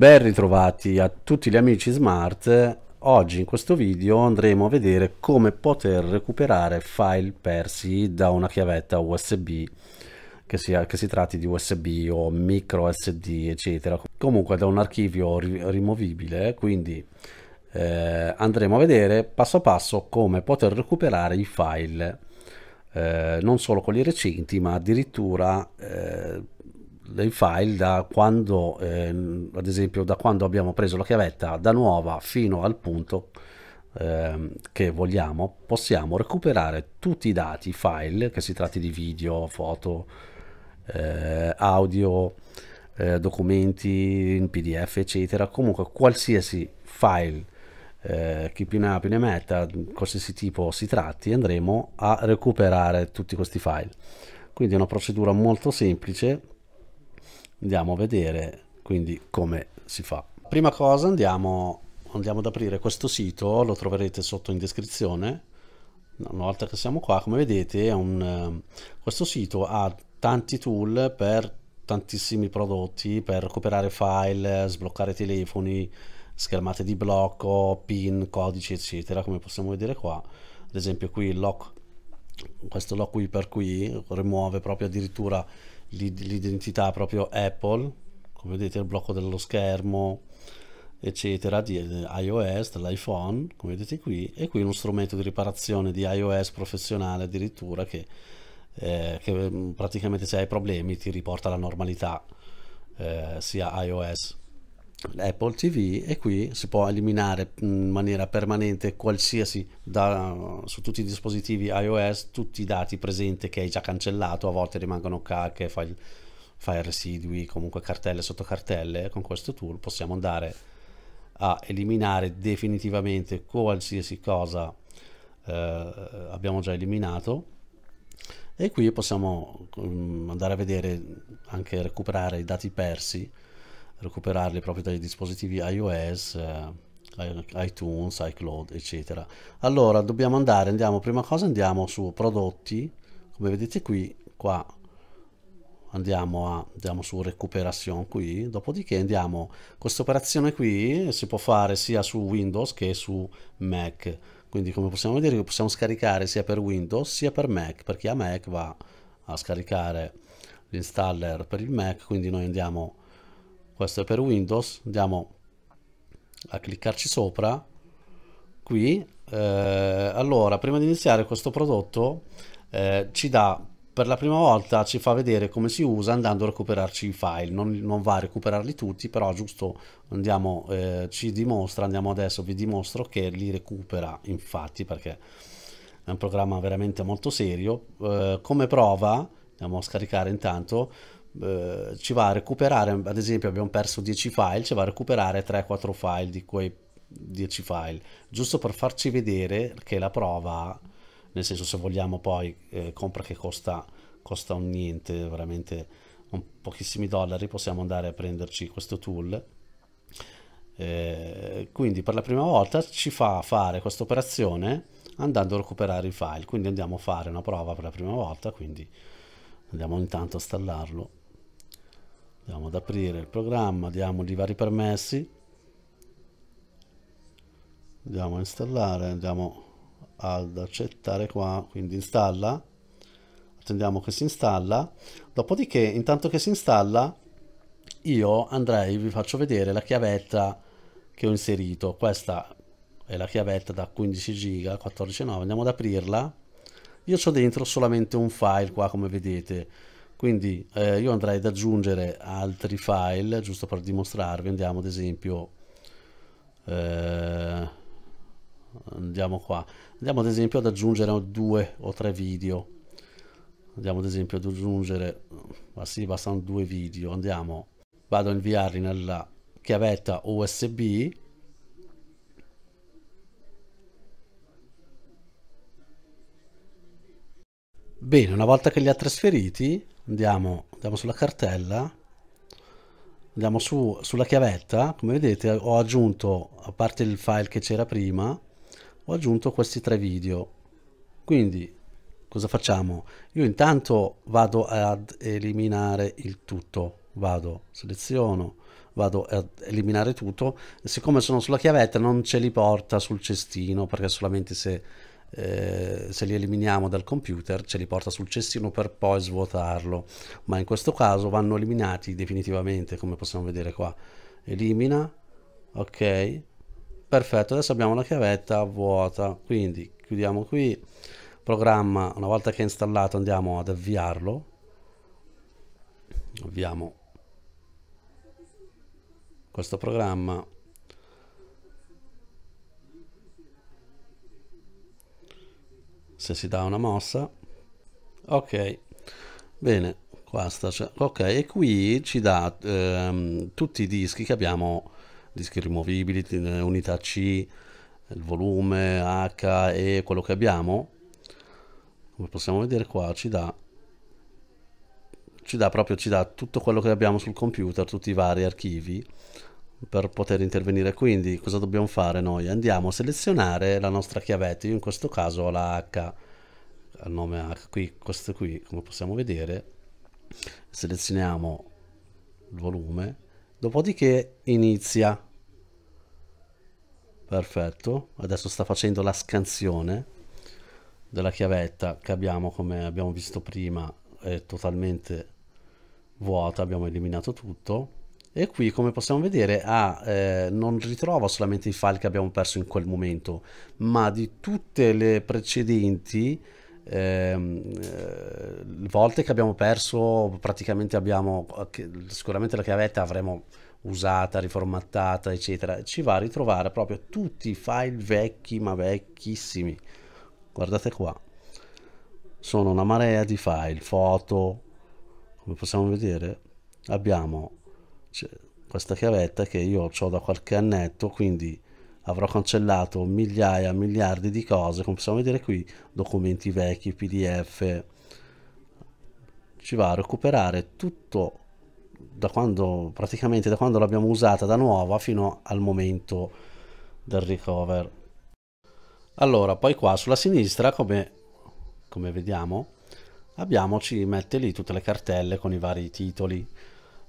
Ben ritrovati a tutti gli amici smart. Oggi in questo video andremo a vedere come poter recuperare file persi da una chiavetta USB che, sia, che si tratti di USB o micro SD eccetera comunque da un archivio rimovibile quindi eh, andremo a vedere passo a passo come poter recuperare i file eh, non solo quelli recenti ma addirittura eh, dei file da quando, eh, ad esempio, da quando abbiamo preso la chiavetta da nuova fino al punto ehm, che vogliamo, possiamo recuperare tutti i dati, file, che si tratti di video, foto, eh, audio, eh, documenti in PDF, eccetera, comunque qualsiasi file eh, chi più ne ha più ne metta, qualsiasi tipo si tratti, andremo a recuperare tutti questi file. Quindi è una procedura molto semplice andiamo a vedere quindi come si fa prima cosa andiamo, andiamo ad aprire questo sito lo troverete sotto in descrizione una volta che siamo qua come vedete un, eh, questo sito ha tanti tool per tantissimi prodotti per recuperare file sbloccare telefoni schermate di blocco pin codici eccetera come possiamo vedere qua ad esempio qui il lock questo lock qui per qui rimuove proprio addirittura l'identità proprio Apple, come vedete il blocco dello schermo, eccetera, di eh, iOS, dell'iPhone, come vedete qui, e qui uno strumento di riparazione di iOS professionale addirittura che, eh, che mm, praticamente se hai problemi ti riporta alla normalità eh, sia iOS l'Apple TV e qui si può eliminare in maniera permanente qualsiasi da, su tutti i dispositivi iOS tutti i dati presenti che hai già cancellato a volte rimangono cacche file, file residui comunque cartelle sotto cartelle con questo tool possiamo andare a eliminare definitivamente qualsiasi cosa eh, abbiamo già eliminato e qui possiamo mm, andare a vedere anche recuperare i dati persi recuperarli proprio dai dispositivi iOS, eh, iTunes, iCloud, eccetera. Allora, dobbiamo andare, andiamo, prima cosa andiamo su prodotti, come vedete qui, qua andiamo, a, andiamo su recuperazione qui, dopodiché andiamo, questa operazione qui si può fare sia su Windows che su Mac, quindi come possiamo vedere possiamo scaricare sia per Windows sia per Mac, per chi ha Mac va a scaricare l'installer per il Mac, quindi noi andiamo a questo è per Windows, andiamo a cliccarci sopra, qui, eh, allora prima di iniziare questo prodotto eh, ci dà per la prima volta ci fa vedere come si usa andando a recuperarci i file non, non va a recuperarli tutti però giusto andiamo eh, ci dimostra andiamo adesso vi dimostro che li recupera infatti perché è un programma veramente molto serio eh, come prova andiamo a scaricare intanto eh, ci va a recuperare, ad esempio abbiamo perso 10 file, ci va a recuperare 3-4 file di quei 10 file, giusto per farci vedere che la prova, nel senso se vogliamo poi eh, compra che costa, costa un niente, veramente un pochissimi dollari, possiamo andare a prenderci questo tool. Eh, quindi per la prima volta ci fa fare questa operazione andando a recuperare i file, quindi andiamo a fare una prova per la prima volta, quindi andiamo intanto a installarlo andiamo ad aprire il programma diamo diamogli vari permessi andiamo a installare andiamo ad accettare qua quindi installa attendiamo che si installa dopodiché intanto che si installa io andrei vi faccio vedere la chiavetta che ho inserito questa è la chiavetta da 15 giga 14.9 andiamo ad aprirla io ho dentro solamente un file qua come vedete quindi eh, io andrei ad aggiungere altri file giusto per dimostrarvi andiamo ad esempio eh, andiamo qua andiamo ad esempio ad aggiungere due o tre video andiamo ad esempio ad aggiungere ma sì bastano due video andiamo vado a inviarli nella chiavetta usb Bene, una volta che li ha trasferiti, andiamo, andiamo sulla cartella andiamo su, sulla chiavetta come vedete ho aggiunto a parte il file che c'era prima ho aggiunto questi tre video quindi cosa facciamo io intanto vado ad eliminare il tutto vado seleziono vado ad eliminare tutto e siccome sono sulla chiavetta non ce li porta sul cestino perché solamente se eh, se li eliminiamo dal computer ce li porta sul cestino per poi svuotarlo, ma in questo caso vanno eliminati definitivamente come possiamo vedere qua. Elimina, ok, perfetto, adesso abbiamo la chiavetta vuota, quindi chiudiamo qui, programma, una volta che è installato andiamo ad avviarlo, avviamo questo programma se si dà una mossa ok bene qua sta cioè, ok e qui ci dà ehm, tutti i dischi che abbiamo dischi rimovibili eh, unità C il volume H e quello che abbiamo come possiamo vedere qua ci dà ci dà proprio ci dà tutto quello che abbiamo sul computer tutti i vari archivi per poter intervenire. Quindi cosa dobbiamo fare noi? Andiamo a selezionare la nostra chiavetta, io in questo caso ho la H, il nome H qui, questo qui come possiamo vedere, selezioniamo il volume, dopodiché inizia. Perfetto, adesso sta facendo la scansione della chiavetta che abbiamo come abbiamo visto prima è totalmente vuota, abbiamo eliminato tutto e qui, come possiamo vedere, ah, eh, non ritrova solamente i file che abbiamo perso in quel momento, ma di tutte le precedenti ehm, eh, volte che abbiamo perso, praticamente abbiamo, sicuramente la chiavetta avremo usata, riformattata, eccetera, ci va a ritrovare proprio tutti i file vecchi, ma vecchissimi. Guardate qua, sono una marea di file, foto, come possiamo vedere, abbiamo questa chiavetta che io ho da qualche annetto, quindi avrò cancellato migliaia, miliardi di cose, come possiamo vedere qui, documenti vecchi, PDF. Ci va a recuperare tutto da quando, praticamente da quando l'abbiamo usata da nuova fino al momento del recover. Allora, poi qua sulla sinistra, come, come vediamo, abbiamo, ci mette lì tutte le cartelle con i vari titoli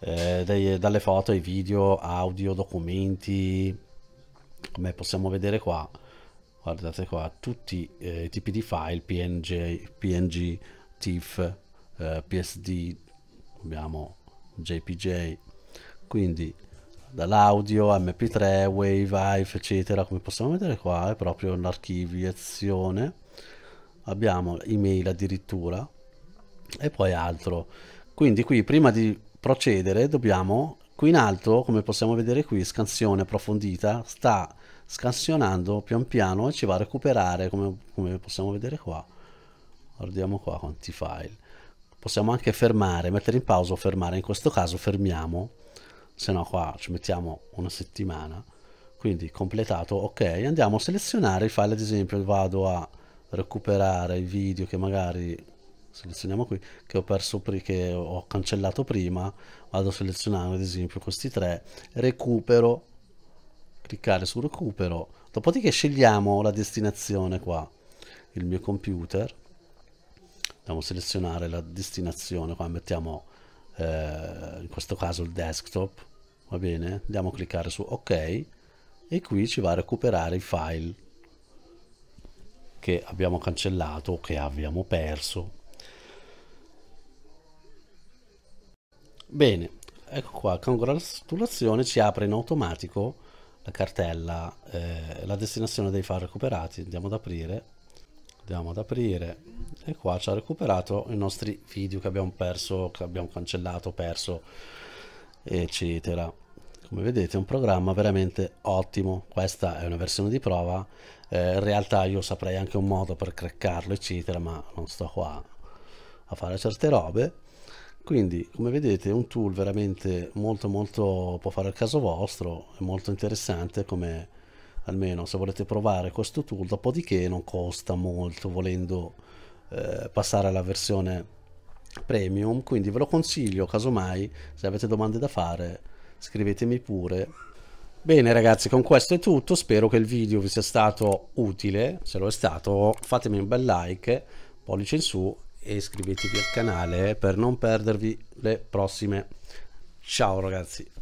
eh, dei, eh, dalle foto ai video, audio, documenti, come possiamo vedere qua, guardate qua, tutti eh, i tipi di file, PNG, PNG TIFF, eh, PSD, abbiamo JPJ, quindi dall'audio, mp3, wave, IF, eccetera, come possiamo vedere qua è proprio un'archiviazione, abbiamo email addirittura e poi altro. Quindi qui prima di procedere dobbiamo qui in alto come possiamo vedere qui scansione approfondita sta scansionando pian piano e ci va a recuperare come, come possiamo vedere qua guardiamo qua quanti file possiamo anche fermare mettere in pausa o fermare in questo caso fermiamo se no qua ci mettiamo una settimana quindi completato ok andiamo a selezionare i file ad esempio vado a recuperare i video che magari selezioniamo qui che ho perso che ho cancellato prima vado a selezionare ad esempio questi tre recupero cliccare su recupero dopodiché scegliamo la destinazione qua il mio computer andiamo a selezionare la destinazione qua mettiamo eh, in questo caso il desktop va bene andiamo a cliccare su ok e qui ci va a recuperare i file che abbiamo cancellato o che abbiamo perso Bene, ecco qua, congratulazione ci apre in automatico la cartella, eh, la destinazione dei file recuperati, andiamo ad aprire, andiamo ad aprire e qua ci ha recuperato i nostri video che abbiamo perso, che abbiamo cancellato, perso, eccetera. Come vedete è un programma veramente ottimo, questa è una versione di prova, eh, in realtà io saprei anche un modo per craccarlo, eccetera, ma non sto qua a fare certe robe quindi come vedete è un tool veramente molto molto può fare il caso vostro è molto interessante come almeno se volete provare questo tool dopodiché non costa molto volendo eh, passare alla versione premium quindi ve lo consiglio casomai se avete domande da fare scrivetemi pure Bene ragazzi, con questo è tutto, spero che il video vi sia stato utile, se lo è stato fatemi un bel like, pollice in su e iscrivetevi al canale per non perdervi le prossime. Ciao ragazzi!